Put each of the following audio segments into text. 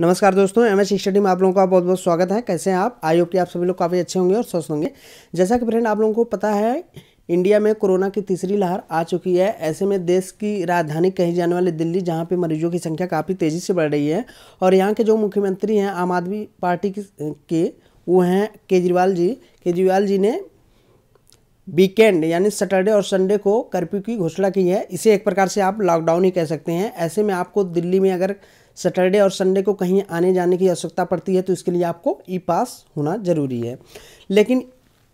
नमस्कार दोस्तों M H study में आप लोगों का बहुत बहुत स्वागत है कैसे हैं आप आई होप कि आप सभी लोग काफ़ी अच्छे होंगे और स्वस्थ होंगे जैसा कि फ्रेंड आप लोगों को पता है इंडिया में कोरोना की तीसरी लहर आ चुकी है ऐसे में देश की राजधानी कही जाने वाली दिल्ली जहां पे मरीजों की संख्या काफ़ी तेज़ी से बढ़ रही है और यहाँ के जो मुख्यमंत्री हैं आम आदमी पार्टी के वो हैं केजरीवाल जी केजरीवाल जी ने वीकेंड यानी सैटरडे और संडे को कर्फ्यू की घोषणा की है इसे एक प्रकार से आप लॉकडाउन ही कह सकते हैं ऐसे में आपको दिल्ली में अगर सैटरडे और संडे को कहीं आने जाने की आवश्यकता पड़ती है तो इसके लिए आपको ई पास होना ज़रूरी है लेकिन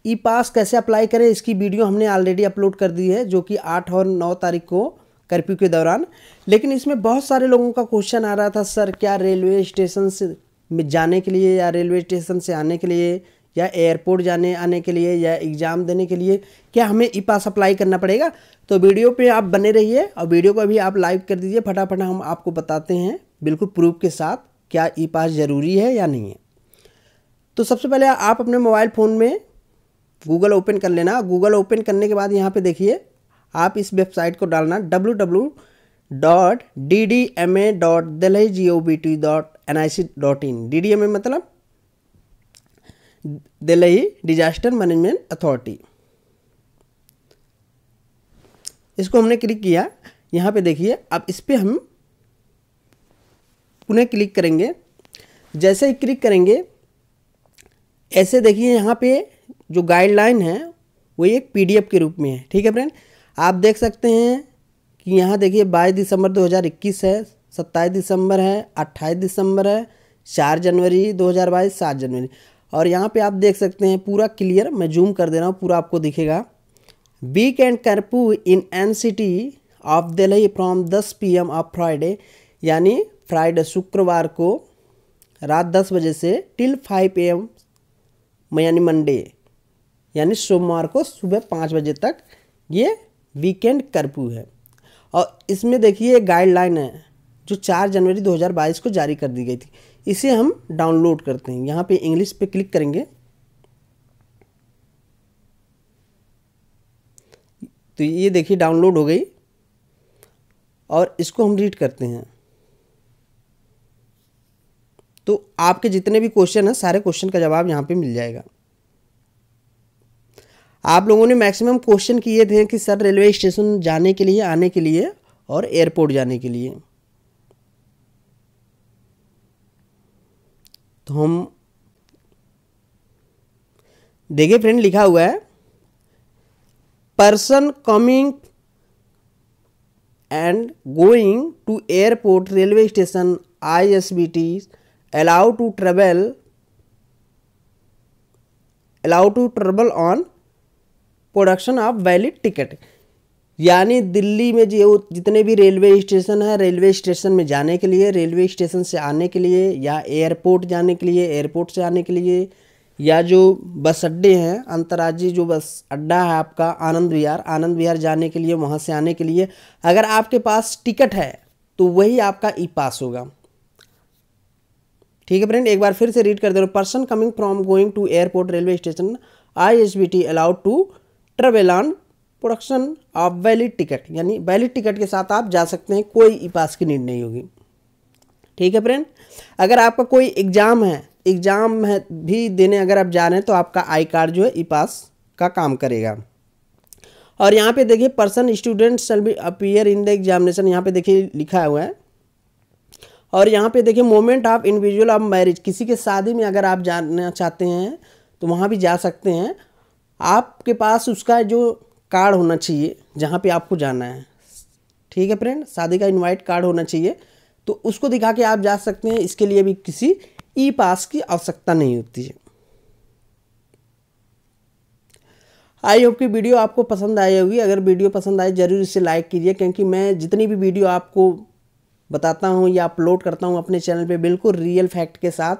ई पास कैसे अप्लाई करें इसकी वीडियो हमने ऑलरेडी अपलोड कर दी है जो कि आठ और नौ तारीख को कर्फ्यू के दौरान लेकिन इसमें बहुत सारे लोगों का क्वेश्चन आ रहा था सर क्या रेलवे स्टेशन से में जाने के लिए या रेलवे स्टेशन से आने के लिए या एयरपोर्ट जाने आने के लिए या एग्ज़ाम देने के लिए क्या हमें ई पास अप्लाई करना पड़ेगा तो वीडियो पे आप बने रहिए और वीडियो को अभी आप लाइक कर दीजिए फटाफट हम आपको बताते हैं बिल्कुल प्रूफ के साथ क्या ई पास ज़रूरी है या नहीं है तो सबसे पहले आप अपने मोबाइल फ़ोन में गूगल ओपन कर लेना गूगल ओपन करने के बाद यहाँ पे देखिए आप इस वेबसाइट को डालना W W dot D D M A dot Delhi G O V T dot N I C dot in D D M A मतलब दिल्ली डिजास्टर मैनेजमेंट अथॉरिटी इसको हमने क्लिक किया यहाँ पे देखिए अब इस पर हम पुनः क्लिक करेंगे जैसे ही क्लिक करेंगे ऐसे देखिए यहाँ पे जो गाइडलाइन है वो एक पीडीएफ के रूप में है ठीक है फ्रेंड आप देख सकते हैं कि यहाँ देखिए 22 दिसंबर 2021 है 27 दिसंबर है 28 दिसंबर है 4 जनवरी 2022 7 जनवरी और यहाँ पे आप देख सकते हैं पूरा क्लियर मैं जूम कर दे रहा हूँ पूरा आपको दिखेगा weekend curfew in N C T of Delhi from P M of Friday यानी फ्राइडे शुक्रवार को रात दस बजे से टिल फाइव ए एम यानी मंडे यानी सोमवार को सुबह पाँच बजे तक ये वीकेंड कर्फ्यू है और इसमें देखिए गाइडलाइन है जो चार जनवरी 2022 को जारी कर दी गई थी इसे हम डाउनलोड करते हैं यहाँ पे इंग्लिश पे क्लिक करेंगे तो ये देखिए डाउनलोड हो गई और इसको हम रीड करते हैं तो आपके जितने भी क्वेश्चन हैं सारे क्वेश्चन का जवाब यहाँ पे मिल जाएगा आप लोगों ने मैक्सिमम क्वेश्चन किए थे कि सर रेलवे स्टेशन जाने के लिए आने के लिए और एयरपोर्ट जाने के लिए तो हम देखिए फ्रेंड लिखा हुआ है person coming and going to airport railway station I S B T allow to travel allow to travel on production of valid ticket यानी दिल्ली में जो जितने भी रेलवे स्टेशन है रेलवे स्टेशन में जाने के लिए रेलवे स्टेशन से आने के लिए या एयरपोर्ट जाने के लिए एयरपोर्ट से आने के लिए या जो बस अड्डे हैं अंतर्राज्यीय जो बस अड्डा है आपका आनंद विहार आनंद विहार जाने के लिए वहाँ से आने के लिए अगर आपके पास टिकट है तो वही आपका ई पास होगा ठीक है फ्रेंड एक बार फिर से रीड कर दे रहे person coming from going to airport railway station I S B T allowed to travel on production of valid ticket यानी वैलिड टिकट के साथ आप जा सकते हैं कोई ई पास की नीड नहीं होगी ठीक है फ्रेंड अगर आपका कोई एग्ज़ाम है एग्ज़ाम है भी देने अगर आप जा रहे हैं तो आपका आई कार्ड जो है ई पास का काम करेगा और यहाँ पे देखिए person students shall be appear in the examination यहाँ पे देखिए लिखा हुआ है और यहाँ पे देखिए movement of individual of marriage किसी के शादी में अगर आप जाना चाहते हैं तो वहाँ भी जा सकते हैं आपके पास उसका जो कार्ड होना चाहिए जहाँ पे आपको जाना है ठीक है फ्रेंड शादी का इनवाइट कार्ड होना चाहिए तो उसको दिखा के आप जा सकते हैं इसके लिए भी किसी ई पास की आवश्यकता नहीं होती है आई होप की वीडियो आपको पसंद आई होगी अगर वीडियो पसंद आए ज़रूर इसे लाइक कीजिए क्योंकि मैं जितनी भी वीडियो आपको बताता हूँ या अपलोड करता हूँ अपने चैनल पे बिल्कुल रियल फैक्ट के साथ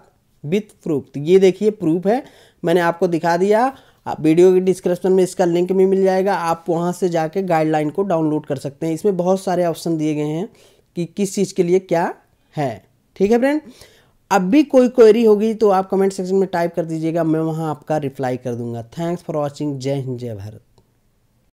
विथ प्रूफ तो ये देखिए प्रूफ है मैंने आपको दिखा दिया आप वीडियो के डिस्क्रिप्शन में इसका लिंक भी मिल जाएगा आप वहाँ से जाके गाइडलाइन को डाउनलोड कर सकते हैं इसमें बहुत सारे ऑप्शन दिए गए हैं कि किस चीज़ के लिए क्या है ठीक है फ्रेंड अब भी कोई क्वेरी होगी तो आप कमेंट सेक्शन में टाइप कर दीजिएगा मैं वहाँ आपका रिप्लाई कर दूंगा थैंक्स फॉर वॉचिंग जय हिंद जय भारत